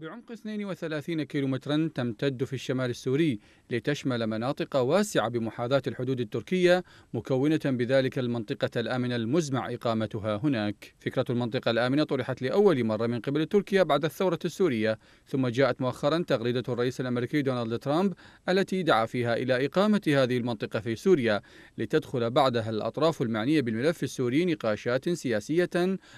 بعمق 32 كيلومترا تمتد في الشمال السوري لتشمل مناطق واسعة بمحاذاة الحدود التركية مكونة بذلك المنطقة الآمنة المزمع إقامتها هناك فكرة المنطقة الآمنة طرحت لأول مرة من قبل تركيا بعد الثورة السورية ثم جاءت مؤخرا تغريدة الرئيس الأمريكي دونالد ترامب التي دعا فيها إلى إقامة هذه المنطقة في سوريا لتدخل بعدها الأطراف المعنية بالملف السوري نقاشات سياسية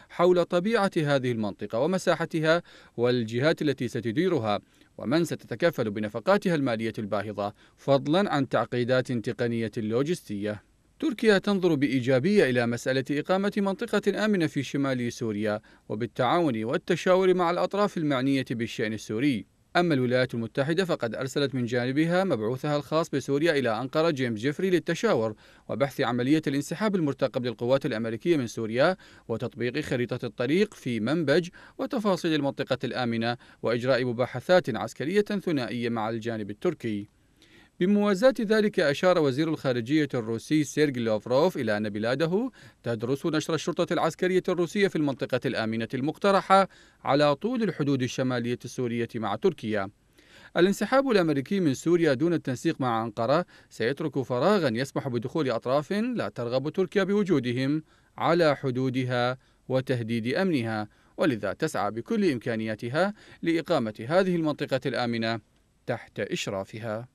حول طبيعة هذه المنطقة ومساحتها والجهات التي التي ستديرها ومن ستتكفل بنفقاتها المالية الباهظة فضلا عن تعقيدات تقنية لوجستية تركيا تنظر بإيجابية إلى مسألة إقامة منطقة آمنة في شمال سوريا وبالتعاون والتشاور مع الأطراف المعنية بالشأن السوري أما الولايات المتحدة فقد أرسلت من جانبها مبعوثها الخاص بسوريا إلى أنقرة جيمس جيفري للتشاور وبحث عملية الانسحاب المرتقب للقوات الأمريكية من سوريا وتطبيق خريطة الطريق في منبج وتفاصيل المنطقة الآمنة وإجراء مباحثات عسكرية ثنائية مع الجانب التركي بموازاة ذلك أشار وزير الخارجية الروسي سيرغي لوفروف إلى أن بلاده تدرس نشر الشرطة العسكرية الروسية في المنطقة الآمنة المقترحة على طول الحدود الشمالية السورية مع تركيا الانسحاب الامريكي من سوريا دون التنسيق مع انقره سيترك فراغا يسمح بدخول اطراف لا ترغب تركيا بوجودهم على حدودها وتهديد امنها ولذا تسعى بكل امكانياتها لاقامه هذه المنطقه الامنه تحت اشرافها